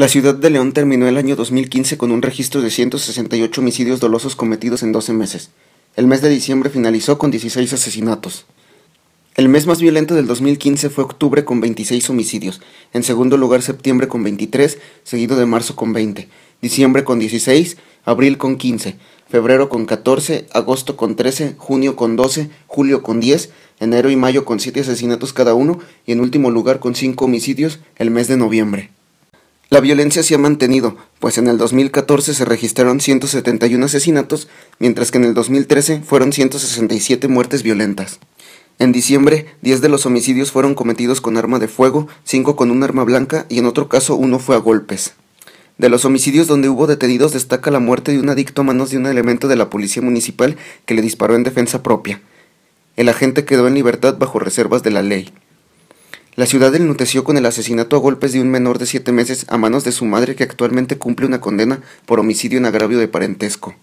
La ciudad de León terminó el año 2015 con un registro de 168 homicidios dolosos cometidos en 12 meses. El mes de diciembre finalizó con 16 asesinatos. El mes más violento del 2015 fue octubre con 26 homicidios, en segundo lugar septiembre con 23, seguido de marzo con 20, diciembre con 16, abril con 15, febrero con 14, agosto con 13, junio con 12, julio con 10, enero y mayo con 7 asesinatos cada uno y en último lugar con 5 homicidios el mes de noviembre. La violencia se ha mantenido, pues en el 2014 se registraron 171 asesinatos, mientras que en el 2013 fueron 167 muertes violentas. En diciembre, 10 de los homicidios fueron cometidos con arma de fuego, 5 con un arma blanca y en otro caso uno fue a golpes. De los homicidios donde hubo detenidos destaca la muerte de un adicto a manos de un elemento de la policía municipal que le disparó en defensa propia. El agente quedó en libertad bajo reservas de la ley. La ciudad enluteció con el asesinato a golpes de un menor de siete meses a manos de su madre que actualmente cumple una condena por homicidio en agravio de parentesco.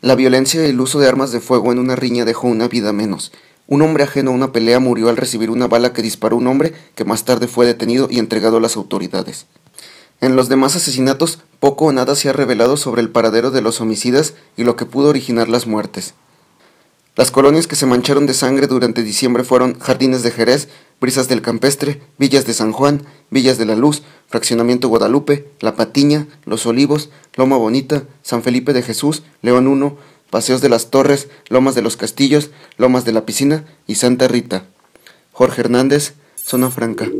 La violencia y el uso de armas de fuego en una riña dejó una vida menos. Un hombre ajeno a una pelea murió al recibir una bala que disparó un hombre que más tarde fue detenido y entregado a las autoridades. En los demás asesinatos, poco o nada se ha revelado sobre el paradero de los homicidas y lo que pudo originar las muertes. Las colonias que se mancharon de sangre durante diciembre fueron Jardines de Jerez, Brisas del Campestre, Villas de San Juan, Villas de la Luz, Fraccionamiento Guadalupe, La Patiña, Los Olivos, Loma Bonita, San Felipe de Jesús, León I, Paseos de las Torres, Lomas de los Castillos, Lomas de la Piscina y Santa Rita. Jorge Hernández, Zona Franca.